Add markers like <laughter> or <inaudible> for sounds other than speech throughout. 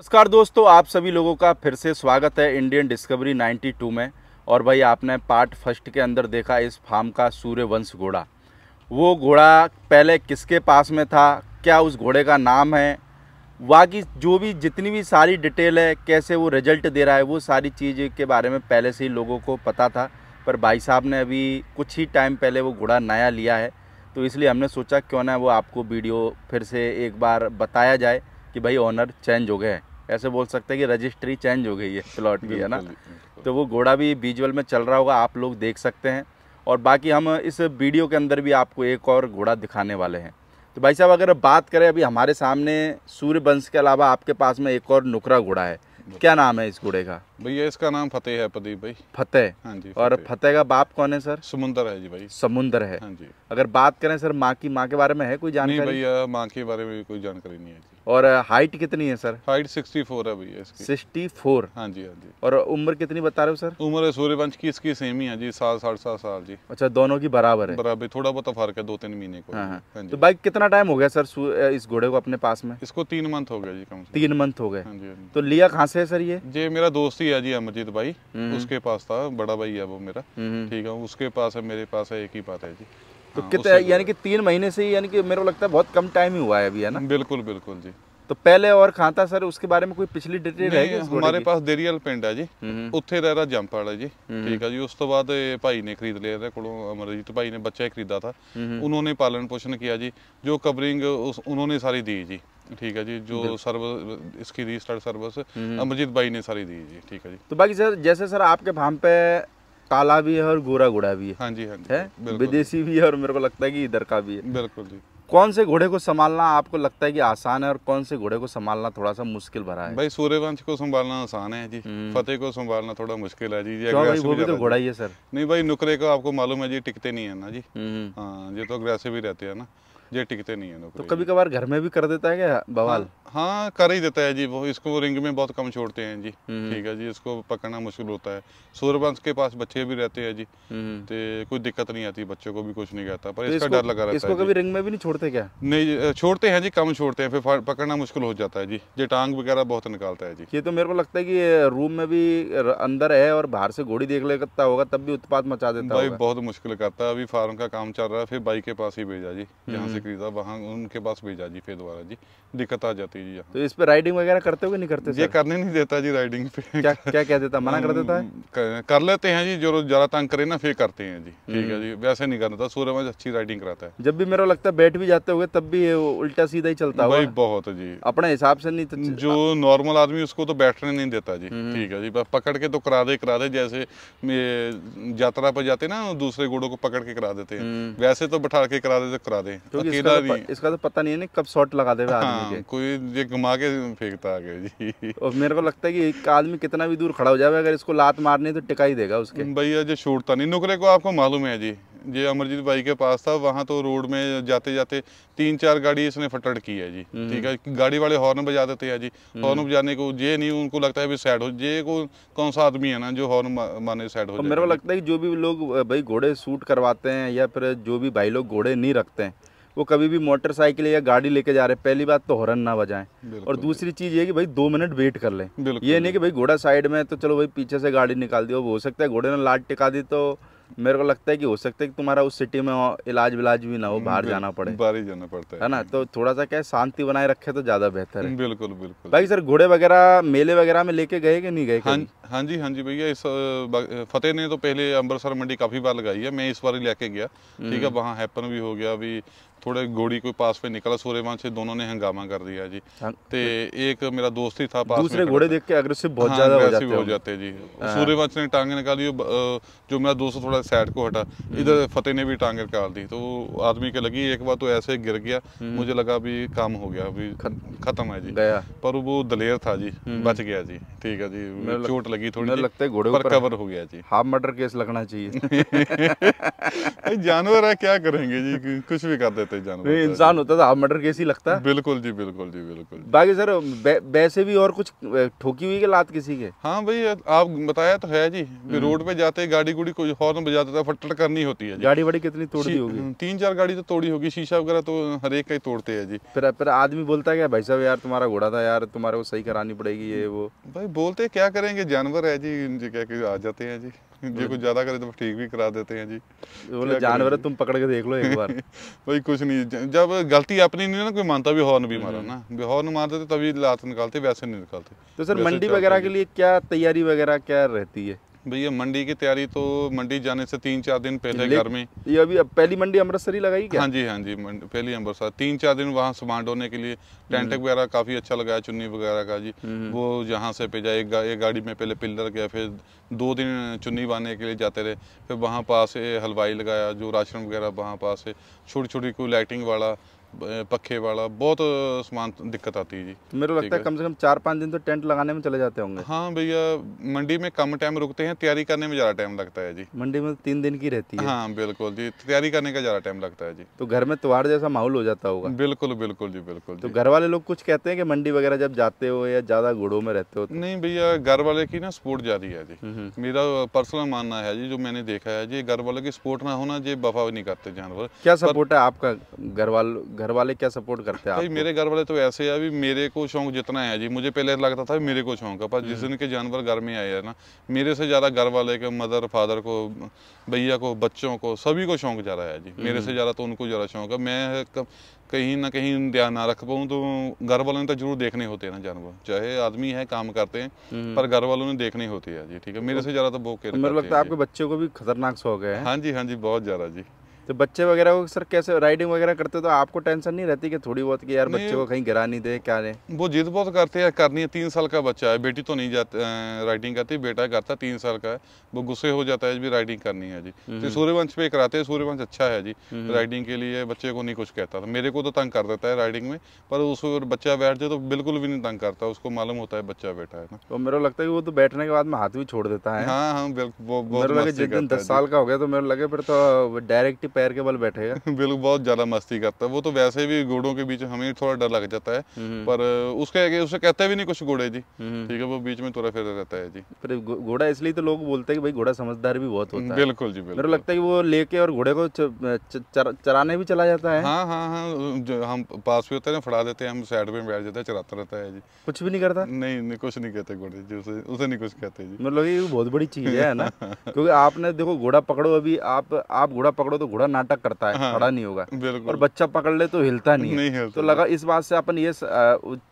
नमस्कार दोस्तों आप सभी लोगों का फिर से स्वागत है इंडियन डिस्कवरी 92 में और भाई आपने पार्ट फर्स्ट के अंदर देखा इस फार्म का सूर्यवंश घोड़ा वो घोड़ा पहले किसके पास में था क्या उस घोड़े का नाम है बाकी जो भी जितनी भी सारी डिटेल है कैसे वो रिजल्ट दे रहा है वो सारी चीज़ के बारे में पहले से ही लोगों को पता था पर भाई साहब ने अभी कुछ ही टाइम पहले वो घोड़ा नया लिया है तो इसलिए हमने सोचा क्यों ना वो आपको वीडियो फिर से एक बार बताया जाए कि भाई ऑनर चेंज हो गए हैं ऐसे बोल सकते हैं कि रजिस्ट्री चेंज हो गई है प्लॉट की है ना तो वो घोड़ा भी विजुअल में चल रहा होगा आप लोग देख सकते हैं और बाकी हम इस वीडियो के अंदर भी आपको एक और घोड़ा दिखाने वाले हैं तो भाई साहब अगर बात करें अभी हमारे सामने सूर्य वंश के अलावा आपके पास में एक और नुकरा घोड़ा है क्या नाम है इस घोड़े का भैया इसका नाम फतेह है प्रदीप भाई फतेह हाँ जी और फतेह का बाप कौन है सर समुंदर है जी भाई समुंदर है हाँ जी अगर बात करें सर माँ की माँ के बारे में है कोई जानकारी भैया माँ के बारे में कोई जानकारी नहीं है और हाइट कितनी है सर हाइट 64 है भैया सिक्सटी 64 हाँ जी हाँ जी और उम्र कितनी बता रहे हो सर उम्र है सूर्यवंश की इसकी सेम ही है जी साल साढ़े सात साल जी अच्छा दोनों की बराबर है बराबर थोड़ा बहुत फर्क है दो तीन महीने को हाँ, हाँ।, हाँ तो बाइक कितना टाइम हो गया सर इस घोड़े को अपने पास में इसको तीन मंथ हो गया जी कम तीन मंथ हो गए हाँ हाँ तो लिया कहाँ से है सर ये जी मेरा दोस्त ही है जी अमरजीत भाई हम्म। उसके पास था बड़ा भाई है वो मेरा हम्म, हम्म। ठीक है उसके पास है मेरे पास है एक ही बात है जी तो हाँ, कितने यानी कि तीन महीने से ही यानी कि मेरे को लगता है बहुत कम टाइम ही हुआ है अभी है ना बिल्कुल बिल्कुल जी तो पहले और खाता सर उसके बारे में कोई पिछली डिटेल है हमारे पास देरियल पिंड है जी ਉੱਥੇ हम्म, हम्म। रह रहा जंप वाला जी हम्म, ठीक है जी उस तो बाद भाई ने खरीद लिया को अमरजीत ਕੋਲੋਂ ਅਮਰਜੀਤ ਭਾਈ ਨੇ ਬੱਚਾ ਖਰੀਦਾ ਥਾ ਉਹਨਾਂ ਨੇ ਪਾਲਣ ਪੋਸ਼ਣ ਕੀਆ ਜੀ ਜੋ ਕਵਰਿੰਗ ਉਹਨਾਂ ਨੇ ਸਾਰੀ ठीक है जी जो सर्विस इसकी रीस्टार्ट सर्विस अमरजीत भाई ने सारी दी जी ठीक है जी तो बाकी सर जैसे सर आपके फार्म पे काला भी है और गोरा घोड़ा भी है हाँ जी हाँ जी है विदेशी भी है और मेरे को लगता है कि इधर का भी है बिल्कुल जी कौन से घोड़े को संभालना आपको लगता है कि आसान है और कौन से घोड़े को संभालना थोड़ा सा मुश्किल भरा है भाई सूर्यवंश को संभालना आसान है जी हम्म। फतेह को संभालना थोड़ा मुश्किल है जी जी भाई वो भी तो घोड़ा ही है सर नहीं भाई नुकरे को आपको मालूम है जी टिकते नहीं है ना जी हम्म। हाँ ये तो अग्रेसिव ही रहते हैं ना ये टिकते नहीं है नौकरी तो कभी कभार घर में भी कर देता है क्या बवाल हाँ, हाँ कर ही देता है जी वो इसको रिंग में बहुत कम छोड़ते हैं जी हम्म, हम्म। ठीक है जी इसको पकड़ना मुश्किल होता है सूर्यवंश के पास बच्चे भी रहते हैं जी तो कोई दिक्कत नहीं आती बच्चों को भी कुछ नहीं कहता पर तो इसका डर लगा रहता है कभी रिंग में भी नहीं छोड़ते क्या नहीं छोड़ते हैं जी कम छोड़ते हैं फिर पकड़ना मुश्किल हो जाता है जी ये टांग वगैरह बहुत निकालता है जी ये तो मेरे को लगता है की रूम में भी अंदर है और बाहर से घोड़ी देख लेता होगा तब भी उत्पाद मचा देता है बहुत मुश्किल करता है अभी फार्म का काम चल रहा है फिर बाइक के पास ही भेजा जी यहाँ जिक्रीदा वहाँ उनके पास भेजा जी फिर दोबारा जी दिक्कत आ जाती है जी तो इस पे राइडिंग वगैरह करते हो कि नहीं करते ये करने नहीं देता जी राइडिंग पे क्या क्या कह देता मना कर देता है कर, लेते हैं जी जो ज़्यादा तंग करे ना फिर करते हैं जी ठीक है जी हम्म। वैसे नहीं करता सूर्यवंश अच्छी राइडिंग कराता है जब भी मेरा लगता है बैठ भी जाते हो तब भी उल्टा सीधा ही चलता है बहुत जी अपने हिसाब से नहीं तो जो नॉर्मल आदमी उसको तो बैठने नहीं देता जी हम्म। ठीक है जी पकड़ के तो करा दे करा दे जैसे यात्रा पर जाते ना दूसरे घोड़ों को पकड़ के करा देते हैं हम्म। वैसे तो बैठा के करा दे तो करा दे इसका तो, इसका तो पता नहीं है ना कब शॉट लगा देगा हाँ, आदमी के कोई ये घुमा के फेंकता आगे जी और मेरे को लगता है कि एक आदमी कितना भी दूर खड़ा हो जाए अगर इसको लात मारने तो टिका ही देगा उसके भैया जो छूटता नहीं नुकरे को आपको मालूम है जी ये अमरजीत भाई के पास था वहाँ तो रोड में जाते जाते तीन चार गाड़ी इसने फटड़ की है जी हम्म। ठीक है गाड़ी वाले हॉर्न बजा देते हैं जी हम्म। हॉर्न बजाने को ये नहीं उनको लगता है भी सैड हो ये को कौन सा आदमी है ना जो हॉर्न माने सैड हो मेरे को लगता है कि जो भी लोग भाई घोड़े सूट करवाते हैं या फिर जो भी भाई लोग घोड़े नहीं रखते हैं वो कभी भी मोटरसाइकिल या गाड़ी लेके जा रहे हैं पहली बात तो हॉर्न ना बजाएं और दूसरी चीज़ ये कि भाई दो मिनट वेट कर लें ये नहीं कि भाई घोड़ा साइड में तो चलो भाई पीछे से गाड़ी निकाल दी हो सकता है घोड़े ने लाट टिका दी तो मेरे को लगता है कि हो सकता है कि तुम्हारा उस सिटी में इलाज विलाज भी ना हो हम्म, बाहर जाना पड़े बाहर ही जाना पड़ता है है ना तो थोड़ा सा क्या शांति बनाए रखे तो ज्यादा बेहतर है बिल्कुल बिल्कुल बाकी सर घोड़े वगैरह मेले वगैरह में लेके गए कि नहीं गए हाँ, हाँ जी हाँ जी भैया इस फतेह ने तो पहले अम्बरसर मंडी काफी बार लगाई है मैं इस बार लेके गया ठीक है हम्म। वहाँ हैपन भी हो गया अभी थोड़े ਗੋੜੀ ਕੋਈ पास पे निकला सूर्यवंश से दोनों ने हंगामा कर दिया जी हाँ। ते एक मेरा दोस्त ही था पास दूसरे घोड़े देख के अग्रेसिव बहुत हाँ, ज्यादा हो जाते हो जाते जी हाँ। सूर्यवंश ने टांगे निकाली जो मेरा दोस्त थोड़ा साइड को हटा हम्म। इधर फतेह ने भी टांगे निकाल दी तो आदमी के लगी एक बार तो ऐसे गिर गया हम्म। मुझे लगा भी काम हो गया अभी खत्म है जी पर वो दलेर था जी हम्म। बच गया जी ठीक है जी चोट लगी थोड़ी लगता है घोड़े पर कवर हो गया जी हाफ मर्डर केस लगना चाहिए <laughs> जानवर है क्या करेंगे जी कुछ भी कर देते होते जानवर तो तो इंसान होता था मर्डर केस ही लगता है बिल्कुल जी बिल्कुल जी बिल्कुल बाकी सर वैसे भी और कुछ ठोकी हुई के लात किसी के हाँ भाई आप बताया तो है जी हम्म। रोड पे जाते गाड़ी गुड़ी कोई हॉर्न बजाता था फटफट करनी होती है गाड़ी वाड़ी कितनी तोड़ी होगी हम्म, तीन चार गाड़ी तो तोड़ी होगी शीशा वगैरह तो हरेक का ही तोड़ते है जी फिर फिर आदमी बोलता है क्या भाई साहब यार तुम्हारा घोड़ा था यार तुम्हारे को सही करानी पड़ेगी ये वो भाई बोलते क्या करेंगे जानवर है जी क्या आ जाते हैं जी जो कुछ ज्यादा करे तो ठीक भी करा देते हैं जी बोले जानवर तुम पकड़ के देख लो एक बार भाई कुछ नहीं जब गलती अपनी नहीं ना कोई मानता भी हॉर्न भी मारा ना हॉर्न मार देते तभी लात निकालते वैसे नहीं निकालते तो सर मंडी वगैरह के लिए क्या तैयारी वगैरह क्या रहती है भैया मंडी की तैयारी तो मंडी जाने से तीन चार दिन पहले घर में ये अभी पहली मंडी अमृतसर ही लगाई क्या हाँ जी हाँ जी पहली अमृतसर तीन चार दिन वहाँ सामान ढोने के लिए टेंटक हम्म। वगैरह काफी अच्छा लगाया चुन्नी वगैरह का जी हम्म। वो यहाँ से भेजा एक, गा, एक गाड़ी में पहले पिल्लर गया फिर दो दिन चुन्नी बांधने के लिए जाते रहे फिर वहाँ पास हलवाई लगाया जो राशन वगैरह वहाँ पास छोटी छोटी कोई लाइटिंग वाला पखे वाला बहुत सामान दिक्कत आती है जी तो मेरे को लगता है कम से कम चार पाँच दिन तो टेंट लगाने में चले जाते होंगे हाँ भैया मंडी में कम टाइम रुकते हैं तैयारी करने में ज़्यादा टाइम लगता है जी मंडी में तो तीन दिन की रहती है हाँ बिल्कुल जी तैयारी करने का ज़्यादा टाइम लगता है जी तो घर में त्योहार जैसा माहौल हो जाता होगा बिल्कुल बिल्कुल जी बिल्कुल तो घर वाले लोग कुछ कहते हैं कि मंडी वगैरह जब जाते हो या ज़्यादा घोड़ो में रहते हो तो? नहीं भैया घर वाले की ना सपोर्ट जारी है जी हम्म, हम्म। मेरा पर्सनल मानना है जी जो मैंने देखा है जी घर वालों की सपोर्ट ना होना जी वफा नहीं करते जानवर क्या सपोर्ट है आपका घर वाले घर वाले क्या सपोर्ट करते हैं मेरे घर वाले तो ऐसे है अभी मेरे को शौक जितना है जी मुझे पहले लगता था मेरे को शौक है पर जिस दिन के जानवर घर में आए हैं ना मेरे से ज़्यादा घर वाले के मदर फादर को भैया को बच्चों को सभी को शौक ज़्यादा है जी हम्म। मेरे से ज़्यादा तो उनको ज़्यादा शौक है मैं कहीं ना कहीं ध्यान ना रख पाऊँ तो घर वालों ने तो जरूर देखने होते हैं ना जानवर चाहे आदमी है काम करते हैं हम्म। पर घर वालों ने देखने होती है जी ठीक है मेरे से ज़्यादा तो बहुत तो मेरे लगता है आपके बच्चों को भी खतरनाक शौक है हाँ जी हाँ जी बहुत ज़्यादा जी तो बच्चे वगैरह को सर कैसे राइडिंग वगैरह करते तो आपको टेंशन नहीं रहती कि थोड़ी बहुत कि यार बच्चे को कहीं गिरा नहीं दे क्या नहीं वो जिद बहुत करते हैं करनी है तीन साल का बच्चा है बेटी तो नहीं जाती राइडिंग करती बेटा करता तीन साल का है वो गुस्से हो जाता है जी राइडिंग करनी है जी तो सूर्यवंश पे कराते हैं सूर्यवंश अच्छा है जी हम्म। राइडिंग के लिए बच्चे को नहीं कुछ कहता था मेरे को तो तंग कर देता है राइडिंग में पर उस बच्चा बैठ जाए तो बिल्कुल भी नहीं तंग करता उसको मालूम होता है बच्चा बैठा है ना तो मेरे को लगता है कि वो तो बैठने के बाद में हाथ भी छोड़ देता है हाँ हाँ बिल्कुल दस साल का हो गया तो मेरे लगे फिर तो डायरेक्ट पैर के बल बैठेगा <laughs> बिल्कुल बहुत ज्यादा मस्ती करता है वो तो वैसे भी घोड़ों के बीच हमें थोड़ा डर लग जाता है हम्म, हम्म। पर उसके आगे उसे कहते भी नहीं कुछ घोड़े जी हम्म, ठीक है वो बीच में थोड़ा फिर रहता है जी पर घोड़ा इसलिए तो लोग बोलते हैं कि भाई घोड़ा समझदार भी बहुत होता है बिल्कुल जी बिल्कुल लगता है कि वो लेके और घोड़े को चराने भी चला जाता है हाँ हाँ हाँ हम पास भी होते हैं फड़ा देते हैं हम साइड में बैठ जाते हैं चराता रहता है जी कुछ भी नहीं करता नहीं नहीं कुछ नहीं कहते घोड़े जी उसे उसे नहीं कुछ कहते जी मतलब ये बहुत बड़ी चीज है ना <laughs> क्योंकि आपने देखो घोड़ा पकड़ो अभी आप आप घोड़ा पकड़ो तो घोड़ा थोड़ा नाटक करता है हाँ। खड़ा नहीं होगा और बच्चा पकड़ ले तो हिलता नहीं, नहीं हिलता तो लगा इस बात से अपन ये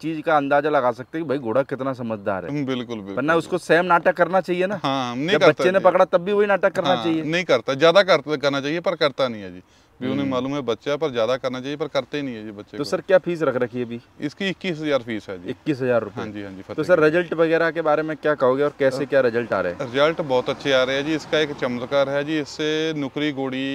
चीज का अंदाजा लगा सकते हैं कि भाई घोड़ा कितना समझदार है बिल्कुल वरना उसको सेम नाटक करना चाहिए ना हाँ, नहीं जब बच्चे ने पकड़ा तब भी वही नाटक करना हाँ, चाहिए नहीं करता ज्यादा करना चाहिए पर करता नहीं है जी भी उन्हें हम्म। मालूम है बच्चा पर ज्यादा करना चाहिए पर करते ही नहीं है जी बच्चे तो सर क्या फीस रख रखी है अभी इसकी इक्कीस हजार फीस है जी इक्कीस हजार हाँ जी हाँ जी तो सर रिजल्ट वगैरह के बारे में क्या कहोगे और कैसे क्या रिजल्ट आ रहे हैं रिजल्ट बहुत अच्छे आ रहे हैं जी इसका एक चमत्कार है जी इससे नुकरी घोड़ी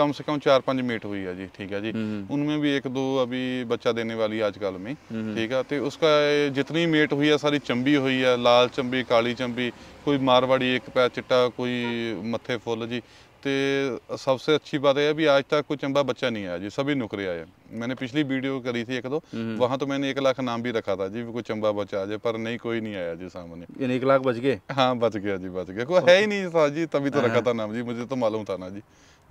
कम से कम चार पांच मीट हुई है जी ठीक है जी हम्म, हम्म। उनमें भी एक दो अभी बच्चा देने वाली है आजकल में हम्म, ठीक है तो उसका जितनी मेट हुई है सारी चंबी हुई है लाल चंबी काली चंबी कोई मारवाड़ी एक पैर चिट्टा कोई मत्थे फुल जी तो सबसे अच्छी बात यह है भी आज तक कोई चंबा बच्चा नहीं आया जी सभी नुकरे आए हैं मैंने पिछली वीडियो करी थी एक दो हम्म। वहां तो मैंने एक लाख नाम भी रखा था जी कोई चंबा बचा जाए पर नहीं कोई नहीं आया जी सामने एक लाख बच गए हाँ बच गया जी बच गया कोई है ही नहीं था जी तभी तो हाँ, रखा हाँ। था नाम जी मुझे तो मालूम था ना जी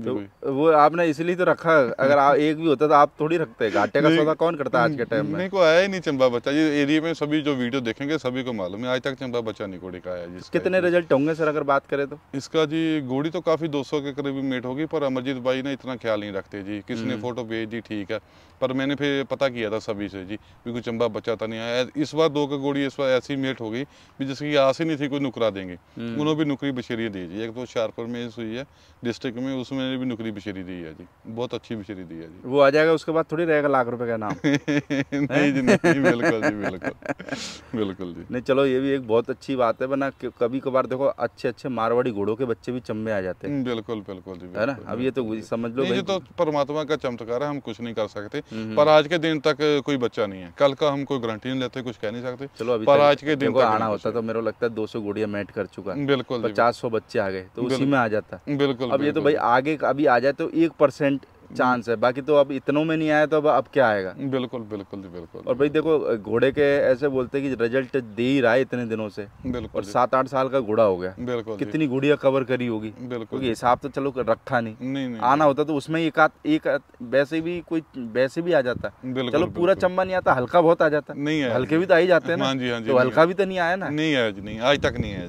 तो वो आपने इसलिए तो रखा अगर आप एक भी होता तो आप थोड़ी रखते घाटे का सौदा कौन करता आज के टाइम में नहीं को आया ही नहीं चंबा बच्चा ये एरिया में सभी जो वीडियो देखेंगे सभी को मालूम है आज तक चंबा बच्चा नहीं घोड़ी का आया जी कितने रिजल्ट होंगे सर अगर बात करें तो इसका जी घोड़ी तो काफी 200 के करीब मेट होगी पर अमरजीत भाई ने इतना ख्याल नहीं रखते जी किसने फोटो हम्म। भेज दी ठीक है पर मैंने फिर पता किया था सभी से जी भी कोई चंबा बचा था नहीं आया इस बार दो का गोड़ी इस बार ऐसी मेट हो गई भी जिसकी आस ही नहीं थी कोई नुकरा देंगे हम्म। उन्होंने भी नुकरी बछेरी दी जी एक तो शारपुर में हुई है डिस्ट्रिक्ट में उसमें भी नुकरी बछेरी दी है जी बहुत अच्छी बछेरी दी है जी वो आ जाएगा उसके बाद थोड़ी रहेगा लाख रुपए का नाम <laughs> नहीं जी नहीं बिल्कुल जी बिल्कुल बिल्कुल जी नहीं चलो ये भी एक बहुत अच्छी बात है बना कभी कभार देखो अच्छे अच्छे मारवाड़ी घोड़ों के बच्चे भी चम्बे आ जाते हैं बिल्कुल बिल्कुल जी है ना अब ये तो समझ लो ये तो परमात्मा का चमत्कार है हम कुछ नहीं कर सकते सकते पर आज के दिन तक कोई बच्चा नहीं है कल का हम कोई गारंटी नहीं लेते कुछ कह नहीं सकते चलो अभी पर आज के दिन तक आना होता तो मेरे लगता है दो सौ गुड़िया मैट कर चुका बिल्कुल पचास सौ बच्चे आ गए तो उसी में आ जाता बिल्कुल अब ये तो भाई आगे अभी आ जाए तो एक परसेंट चांस है बाकी तो अब इतनों में नहीं आया तो अब अब क्या आएगा बिल्कुल बिल्कुल जी बिल्कुल और भाई देखो घोड़े के ऐसे बोलते हैं कि रिजल्ट दे ही रहा है इतने दिनों से बिल्कुल और सात आठ साल का घोड़ा हो गया बिल्कुल कितनी घुड़िया कवर करी होगी बिल्कुल हिसाब तो चलो रखा नहीं, आना होता तो उसमें एक आध एक वैसे भी कोई वैसे भी आ जाता चलो पूरा चंबा नहीं आता हल्का बहुत आ जाता नहीं हल्के भी तो आ ही जाते हैं हाँ हाँ तो हल्का भी तो नहीं आया ना नहीं आया नहीं आज तक नहीं आया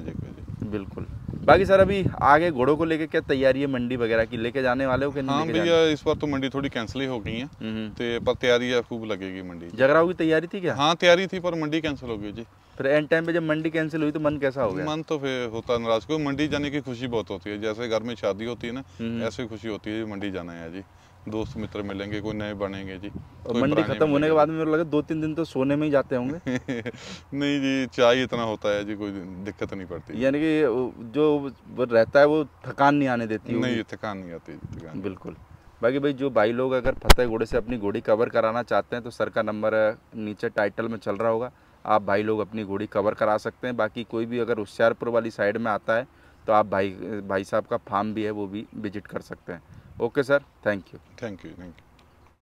बिल्कुल बाकी सर अभी आगे घोड़ों को लेके क्या तैयारी है मंडी वगैरह की लेके जाने वाले हो हाँ भैया इस बार तो मंडी थोड़ी कैंसिल ही हो गई है हम्म, हम्म। तो पर तैयारी खूब लगेगी मंडी जगराव की तैयारी थी क्या हाँ तैयारी थी पर मंडी कैंसिल हो गई जी फिर एंड टाइम पे जब मंडी कैंसिल हुई तो मन कैसा हो गया मन तो फिर होता नाराज को मंडी जाने की खुशी बहुत होती है जैसे घर में शादी होती है ना हम्म, ऐसी खुशी होती है मंडी जाना है जी दोस्त मित्र मिलेंगे कोई नए बनेंगे जी मंडी खत्म होने के बाद में मेरे लगे दो तीन दिन तो सोने में ही जाते होंगे <laughs> नहीं जी चाय इतना होता है जी कोई दिक्कत नहीं पड़ती यानी कि जो रहता है वो थकान नहीं आने देती नहीं थकान नहीं आती थकान बिल्कुल बाकी भाई जो भाई लोग अगर फतेह घोड़े से अपनी घोड़ी कवर कराना चाहते हैं तो सर का नंबर नीचे टाइटल में चल रहा होगा आप भाई लोग अपनी घोड़ी कवर करा सकते हैं बाकी कोई भी अगर होशियारपुर वाली साइड में आता है तो आप भाई भाई साहब का फार्म भी है वो भी विजिट कर सकते हैं Okay, sir. Thank you. Thank you. Thank you.